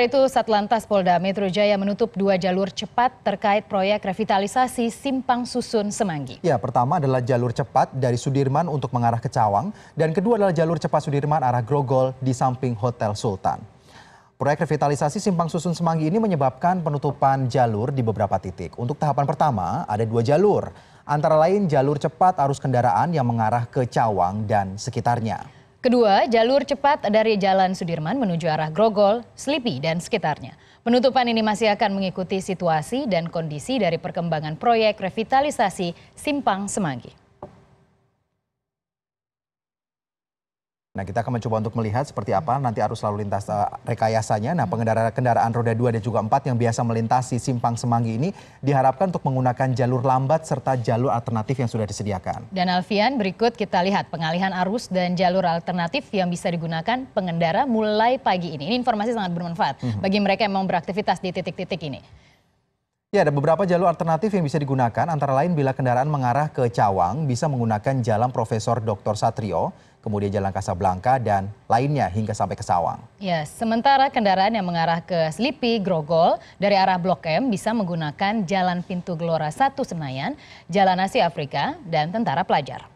itu Satlantas Polda Metro Jaya menutup dua jalur cepat terkait proyek revitalisasi Simpang Susun Semanggi. Ya, pertama adalah jalur cepat dari Sudirman untuk mengarah ke Cawang dan kedua adalah jalur cepat Sudirman arah Grogol di samping Hotel Sultan. Proyek revitalisasi Simpang Susun Semanggi ini menyebabkan penutupan jalur di beberapa titik. Untuk tahapan pertama ada dua jalur, antara lain jalur cepat arus kendaraan yang mengarah ke Cawang dan sekitarnya. Kedua, jalur cepat dari Jalan Sudirman menuju arah Grogol, Slipi, dan sekitarnya. Penutupan ini masih akan mengikuti situasi dan kondisi dari perkembangan proyek revitalisasi Simpang Semanggi. Nah, kita akan mencoba untuk melihat seperti apa nanti arus lalu lintas uh, rekayasanya. Nah, pengendara kendaraan roda 2 dan juga 4 yang biasa melintasi simpang Semanggi ini diharapkan untuk menggunakan jalur lambat serta jalur alternatif yang sudah disediakan. Dan Alfian, berikut kita lihat pengalihan arus dan jalur alternatif yang bisa digunakan pengendara mulai pagi ini. Ini informasi sangat bermanfaat hmm. bagi mereka yang mau beraktivitas di titik-titik ini. Ya, ada beberapa jalur alternatif yang bisa digunakan, antara lain bila kendaraan mengarah ke Cawang bisa menggunakan Jalan Profesor Dr. Satrio, kemudian Jalan Kasablanka dan lainnya hingga sampai ke Sawang. Ya, sementara kendaraan yang mengarah ke Slipi, Grogol dari arah Blok M bisa menggunakan Jalan Pintu Gelora 1 Senayan, Jalan Asia Afrika dan Tentara Pelajar.